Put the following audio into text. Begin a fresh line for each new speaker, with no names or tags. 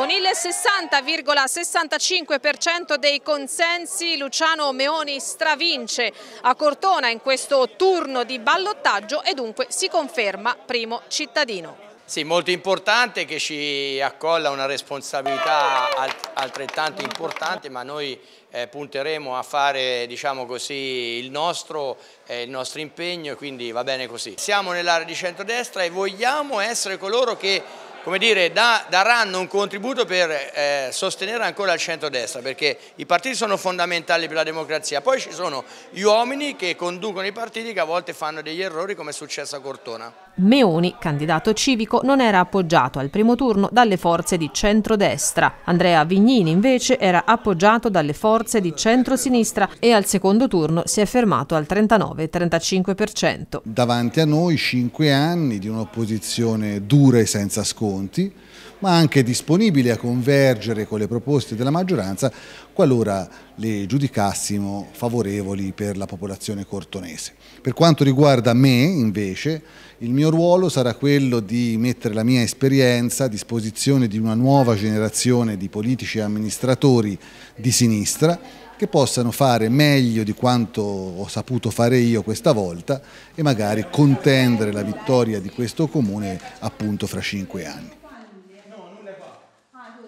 Con il 60,65% dei consensi Luciano Meoni stravince a Cortona in questo turno di ballottaggio e dunque si conferma primo cittadino.
Sì, molto importante che ci accolla una responsabilità altrettanto importante, ma noi eh, punteremo a fare diciamo così, il, nostro, eh, il nostro impegno, quindi va bene così. Siamo nell'area di centrodestra e vogliamo essere coloro che come dire, da, daranno un contributo per eh, sostenere ancora il centro-destra, perché i partiti sono fondamentali per la democrazia. Poi ci sono gli uomini che conducono i partiti che a volte fanno degli errori, come è successo a Cortona.
Meoni, candidato civico, non era appoggiato al primo turno dalle forze di centrodestra. Andrea Vignini, invece, era appoggiato dalle forze di centrosinistra e al secondo turno si è fermato al 39-35%.
Davanti a noi cinque anni di un'opposizione dura e senza sconto conti, ma anche disponibili a convergere con le proposte della maggioranza qualora le giudicassimo favorevoli per la popolazione cortonese. Per quanto riguarda me, invece, il mio ruolo sarà quello di mettere la mia esperienza a disposizione di una nuova generazione di politici e amministratori di sinistra che possano fare meglio di quanto ho saputo fare io questa volta e magari contendere la vittoria di questo comune appunto fra cinque anni.